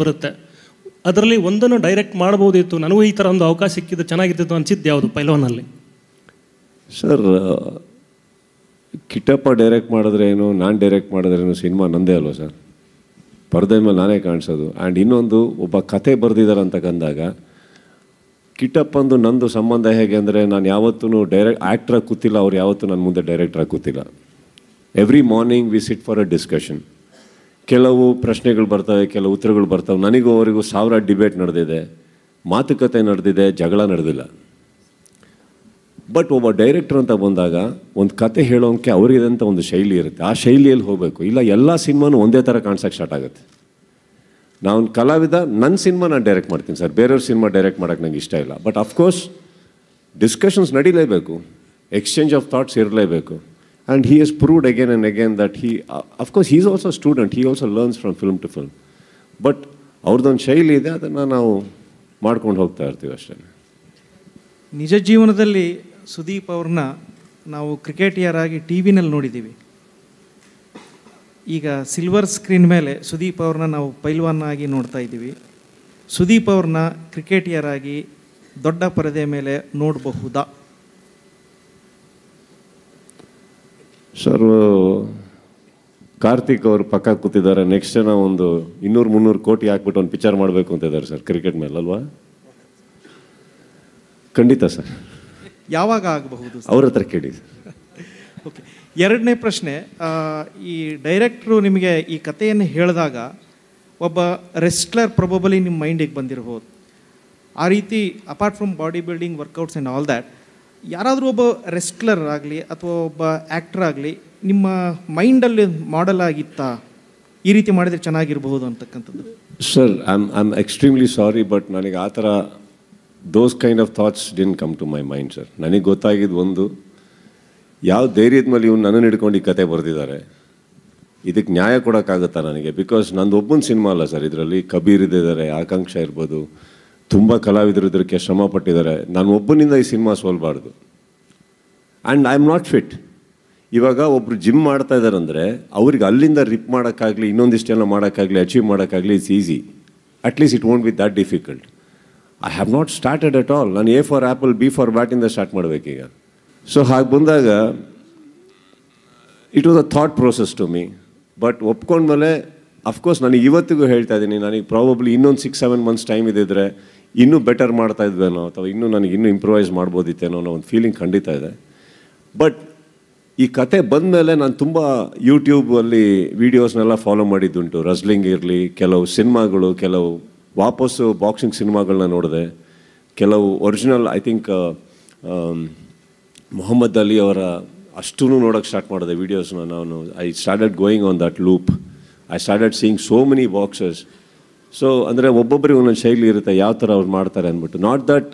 ಬರುತ್ತೆ ಅದರಲ್ಲಿ ಒಂದನ್ನು ಡೈರೆಕ್ಟ್ ಮಾಡ್ಬೋದಿತ್ತು ನನಗೂ ಈ ಥರ ಒಂದು ಅವಕಾಶ ಸಿಕ್ಕಿದ್ದು ಚೆನ್ನಾಗಿರ್ತಿತ್ತು ಅನಿಸಿದ್ದು ಯಾವುದು ಪೈಲೋನಲ್ಲಿ ಸರ್ ಕಿಟ್ಟಪ್ಪ ಡೈರೆಕ್ಟ್ ಮಾಡಿದ್ರೇನು ನಾನು ಡೈರೆಕ್ಟ್ ಮಾಡಿದ್ರೇನು ಸಿನಿಮಾ ನಂದೇ ಅಲ್ವ ಸರ್ ಪರ್ದೆ ಮೇಲೆ ನಾನೇ ಕಾಣಿಸೋದು ಆ್ಯಂಡ್ ಇನ್ನೊಂದು ಒಬ್ಬ ಕತೆ ಬರೆದಿದ್ದಾರೆ ಅಂತ ಕಂದಾಗ ಕಿಟ್ಟಪ್ಪಂದು ನಂದು ಸಂಬಂಧ ಹೇಗೆ ಅಂದರೆ ನಾನು ಯಾವತ್ತೂ ಡೈರೆಕ್ಟ್ ಆ್ಯಕ್ಟ್ರಾಗಿ ಕೂತಿಲ್ಲ ಅವ್ರು ಯಾವತ್ತೂ ನನ್ನ ಮುಂದೆ ಡೈರೆಕ್ಟ್ರಾಗಿ ಕೂತಿಲ್ಲ every morning we sit for a discussion ಕೆಲವು ಪ್ರಶ್ನೆಗಳು ಬರ್ತವೆ ಕೆಲವು ಉತ್ತರಗಳು ಬರ್ತವೆ ನನಗೂ ಅವರಿಗೂ ಸಾವಿರ ಡಿಬೇಟ್ ನಡೆದಿದೆ ಮಾತುಕತೆ ನಡೆದಿದೆ ಜಗಳ ನಡೆದಿಲ್ಲ ಬಟ್ ಒಬ್ಬ ಡೈರೆಕ್ಟರ್ ಅಂತ ಬಂದಾಗ ಒಂದು ಕತೆ ಹೇಳೋಕ್ಕೆ ಅವರಿಗಿದಂಥ ಒಂದು ಶೈಲಿ ಇರುತ್ತೆ ಆ ಶೈಲಿಯಲ್ಲಿ ಹೋಗಬೇಕು ಇಲ್ಲ ಎಲ್ಲ ಸಿನಿಮಾನು ಒಂದೇ ಥರ ಕಾಣಿಸೋಕ್ಕೆ ಸ್ಟಾರ್ಟ್ ಆಗುತ್ತೆ ನಾನು ಕಲಾವಿದ ನನ್ನ ಸಿನಿಮಾ ನಾನು ಡೈರೆಕ್ಟ್ ಮಾಡ್ತೀನಿ ಸರ್ ಬೇರೆಯವ್ರ ಸಿನಿಮಾ ಡೈರೆಕ್ಟ್ ಮಾಡೋಕ್ಕೆ ನಂಗೆ ಇಷ್ಟ ಇಲ್ಲ ಬಟ್ ಅಫ್ಕೋರ್ಸ್ ಡಿಸ್ಕಷನ್ಸ್ ನಡೀಲೇಬೇಕು ಎಕ್ಸ್ಚೇಂಜ್ ಆಫ್ ಥಾಟ್ಸ್ ಇರಲೇಬೇಕು And he has proved again and again that he, uh, of course, he's also a student. He also learns from film to film. But ಅವ್ರದ್ದೊಂದು ಶೈಲಿ ಇದೆ ಅದನ್ನು ನಾವು ಮಾಡ್ಕೊಂಡು ಹೋಗ್ತಾ ಇರ್ತೀವಿ ಅಷ್ಟೇ ನಿಜ ಜೀವನದಲ್ಲಿ ಸುದೀಪ್ ಅವ್ರನ್ನ ನಾವು ಕ್ರಿಕೆಟಿಯರ್ ಆಗಿ ಟಿ ವಿನಲ್ಲಿ ನೋಡಿದ್ದೀವಿ ಈಗ ಸಿಲ್ವರ್ ಸ್ಕ್ರೀನ್ ಮೇಲೆ ಸುದೀಪ್ ಅವ್ರನ್ನ ನಾವು ಪೈಲ್ವಾನ್ ಆಗಿ ನೋಡ್ತಾ ಇದ್ದೀವಿ ಸುದೀಪ್ ಅವ್ರನ್ನ ಆಗಿ ದೊಡ್ಡ ಪರದೆ ಮೇಲೆ ನೋಡಬಹುದಾ ಸರ್ ಕಾರ್ತಿಕ್ ಅವರು ಪಕ್ಕ ಕೂತಿದ್ದಾರೆ ನೆಕ್ಸ್ಟ್ ಜನ ಒಂದು ಇನ್ನೂರು ಮುನ್ನೂರು ಕೋಟಿ ಹಾಕ್ಬಿಟ್ಟು ಒಂದು ಪಿಕ್ಚರ್ ಮಾಡಬೇಕು ಅಂತ ಇದ್ದಾರೆ ಸರ್ ಕ್ರಿಕೆಟ್ ಮೇಲೆ ಅಲ್ವಾ ಖಂಡಿತ ಸರ್ ಯಾವಾಗ ಆಗಬಹುದು ಅವ್ರ ಹತ್ರ ಕೇಳಿ ಓಕೆ ಎರಡನೇ ಪ್ರಶ್ನೆ ಈ ಡೈರೆಕ್ಟ್ರು ನಿಮಗೆ ಈ ಕಥೆಯನ್ನು ಹೇಳಿದಾಗ ಒಬ್ಬ ರೆಸ್ಟ್ಲರ್ ಪ್ರೊಬಬಲಿ ನಿಮ್ಮ ಮೈಂಡಿಗೆ ಬಂದಿರಬಹುದು ಆ ರೀತಿ apart from body building workouts and all that ಯಾರಾದರೂ ಒಬ್ಬ ರೆಸ್ಟ್ಲರ್ ಆಗಲಿ ಅಥವಾ ಒಬ್ಬ ಆ್ಯಕ್ಟ್ರ್ ಆಗಲಿ ನಿಮ್ಮ ಮೈಂಡಲ್ಲಿ ಮಾಡಲ್ ಆಗಿತ್ತಾ ಈ ರೀತಿ ಮಾಡಿದರೆ ಚೆನ್ನಾಗಿರಬಹುದು ಅಂತಕ್ಕಂಥದ್ದು sir I am I am extremely sorry but ನನಗೆ ಆ ಥರ those kind of thoughts didn't come to my mind sir ನನಗೆ ಗೊತ್ತಾಗಿದ್ದು ಒಂದು ಯಾವ ಧೈರ್ಯದ ಮೇಲೆ ಇವ್ನು ನನ್ನನ್ನು ಹಿಡ್ಕೊಂಡು ಈ ಕತೆ ಬರೆದಿದ್ದಾರೆ ಇದಕ್ಕೆ ನ್ಯಾಯ ಕೊಡೋಕ್ಕಾಗುತ್ತಾ ನನಗೆ ಬಿಕಾಸ್ ನಂದು ಒಬ್ಬನ ಸಿನಿಮಾ ಅಲ್ಲ ಸರ್ ಇದರಲ್ಲಿ ಕಬೀರ್ ಇದ್ದಿದ್ದಾರೆ ಆಕಾಂಕ್ಷ ಇರ್ಬೋದು ತುಂಬ ಕಲಾವಿದರು ಇದಕ್ಕೆ ಶ್ರಮ ಪಟ್ಟಿದ್ದಾರೆ ನಾನು ಒಬ್ಬನಿಂದ ಈ ಸಿನಿಮಾ ಸೋಲ್ಬಾರ್ದು and I am not fit ಇವಾಗ ಒಬ್ಬರು ಜಿಮ್ ಮಾಡ್ತಾ ಅಂದರೆ ಅವ್ರಿಗೆ ಅಲ್ಲಿಂದ ರಿಪ್ ಮಾಡೋಕ್ಕಾಗಲಿ ಇನ್ನೊಂದಿಷ್ಟೆಲ್ಲ ಮಾಡೋಕ್ಕಾಗಲಿ ಅಚೀವ್ ಮಾಡೋಕ್ಕಾಗಲಿ it's easy at least it won't be that difficult I have not started at all ನಾನು A for apple B for ಬ್ಯಾಟಿಂದ ಸ್ಟಾರ್ಟ್ ಮಾಡಬೇಕೀಗ ಸೊ ಹಾಗೆ ಬಂದಾಗ it was a thought process to me but ಒಪ್ಕೊಂಡ್ಮೇಲೆ ಅಫ್ಕೋರ್ಸ್ ನನಗೆ ಇವತ್ತಿಗೂ ಹೇಳ್ತಾ ಇದ್ದೀನಿ ನನಗೆ ಪ್ರಾಬಬ್ಲಿ ಇನ್ನೊಂದು ಸಿಕ್ಸ್ ಸೆವೆನ್ ಮಂತ್ಸ್ ಟೈಮ್ ಇದ್ದಿದ್ರೆ ಇನ್ನೂ ಬೆಟರ್ ಮಾಡ್ತಾ ಇದ್ವೇನೋ ಅಥವಾ ಇನ್ನೂ ನನಗೆ ಇನ್ನೂ ಇಂಪ್ರೂವೈಸ್ ಮಾಡ್ಬೋದಿತ್ತೇನೋ ಅನ್ನೋ ಒಂದು ಫೀಲಿಂಗ್ ಖಂಡಿತ ಇದೆ ಬಟ್ ಈ ಕತೆ ಬಂದ ಮೇಲೆ ನಾನು ತುಂಬ ಯೂಟ್ಯೂಬಲ್ಲಿ ವೀಡಿಯೋಸ್ನೆಲ್ಲ ಫಾಲೋ ಮಾಡಿದ್ದುಂಟು ರಸ್ಲಿಂಗ್ ಇರಲಿ ಕೆಲವು ಸಿನಿಮಾಗಳು ಕೆಲವು ವಾಪಸ್ಸು ಬಾಕ್ಸಿಂಗ್ ಸಿನಿಮಾಗಳನ್ನ ನೋಡಿದೆ ಕೆಲವು original I think Muhammad Ali ಅವರ ಅಷ್ಟೂ ನೋಡೋಕ್ಕೆ ಸ್ಟಾರ್ಟ್ ಮಾಡಿದೆ ವೀಡಿಯೋಸ್ನ ನಾನು I started going on that loop I started seeing so many boxes so ಅಂದರೆ ಒಬ್ಬೊಬ್ಬರಿಗೆ ಒಂದೊಂದು ಶೈಲಿ ಇರುತ್ತೆ ಯಾವ ಥರ ಅವ್ರು ಮಾಡ್ತಾರೆ ಅಂದ್ಬಿಟ್ಟು not that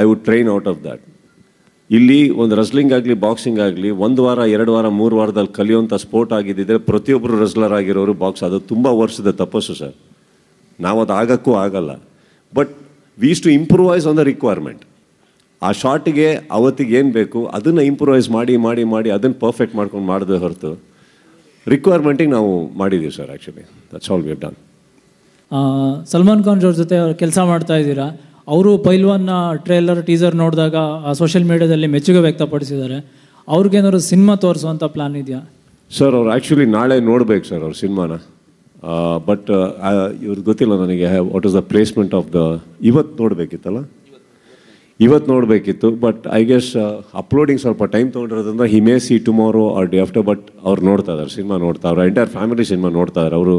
I would train out of that ಇಲ್ಲಿ ಒಂದು ರಸ್ಲಿಂಗ್ ಆಗಲಿ ಬಾಕ್ಸಿಂಗ್ ಆಗಲಿ ಒಂದು ವಾರ ಎರಡು ವಾರ ಮೂರು ವಾರದಲ್ಲಿ ಕಲಿಯುವಂಥ ಸ್ಪೋರ್ಟ್ ಆಗಿದ್ದಿದ್ರೆ ಪ್ರತಿಯೊಬ್ಬರು ರಸ್ಲರ್ ಆಗಿರೋರು ಬಾಕ್ಸ್ ಅದು ತುಂಬ ವರ್ಷದ ತಪಸ್ಸು ಸರ್ ನಾವು ಅದು ಆಗೋಕ್ಕೂ ಆಗಲ್ಲ but we've to improvise on the requirement ಆ ಶಾರ್ಟಿಗೆ ಅವತ್ತಿಗೆ ಏನು ಬೇಕು ಅದನ್ನು ಇಂಪ್ರೂವೈಸ್ ಮಾಡಿ ಮಾಡಿ ಮಾಡಿ ಅದನ್ನು ಪರ್ಫೆಕ್ಟ್ ಮಾಡ್ಕೊಂಡು ಮಾಡಿದೆ ಹೊರತು ರಿಕ್ವೈರ್ಮೆಂಟಿಗೆ ನಾವು ಮಾಡಿದ್ದೀವಿ sir actually that's all we done Salman Khan ಅವ್ರ ಜೊತೆ ಕೆಲಸ ಮಾಡ್ತಾ ಇದ್ದೀರಾ ಅವರು ಪೈಲ್ವಾನ್ನ ಟ್ರೇಲರ್ ಟೀಸರ್ ನೋಡಿದಾಗ ಆ ಸೋಷಿಯಲ್ ಮೀಡಿಯಾದಲ್ಲಿ ಮೆಚ್ಚುಗೆ ವ್ಯಕ್ತಪಡಿಸಿದ್ದಾರೆ ಅವ್ರಿಗೇನಾದ್ರು ಸಿನಿಮಾ ತೋರಿಸುವಂಥ ಪ್ಲ್ಯಾನ್ ಇದೆಯಾ ಸರ್ ಅವ್ರು ಆ್ಯಕ್ಚುಲಿ ನಾಳೆ ನೋಡ್ಬೇಕು ಸರ್ ಅವ್ರ ಸಿನಿಮಾನ ಬಟ್ ಇವ್ರಿಗೆ ಗೊತ್ತಿಲ್ಲ ನನಗೆ what is the placement of the ಇವತ್ತು ನೋಡಬೇಕಿತ್ತಲ್ಲ ಇವತ್ತು ನೋಡಬೇಕಿತ್ತು ಬಟ್ ಐ ಗೆಸ್ ಅಪ್ಲೋಡಿಂಗ್ ಸ್ವಲ್ಪ ಟೈಮ್ ತೊಗೊಂಡಿರೋದ್ರಿಂದ he may see tomorrow or day after but ಅವ್ರು ನೋಡ್ತಾ ಇದ್ದಾರೆ ಸಿನಿಮಾ ನೋಡ್ತಾ ಅವ್ರ ಎಂಟೈರ್ ಫ್ಯಾಮಿಲಿ ಸಿನಿಮಾ ನೋಡ್ತಾ ಇದ್ದಾರೆ ಅವರು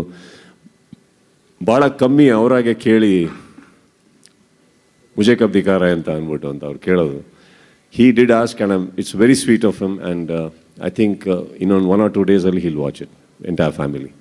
ಭಾಳ ಕಮ್ಮಿ ಅವರಾಗೆ ಕೇಳಿ ಮುಜೆ ಕಬ್ಧಿಕಾರ ಅಂತ ಅಂದ್ಬಿಟ್ಟು ಅಂತ ಅವ್ರು ಕೇಳೋದು he did ask and I'm it's very sweet of him and I think ಇನ್ನೊಂದು ಒನ್ ಆರ್ ಟೂ ಡೇಸಲ್ಲಿ he'll watch it entire family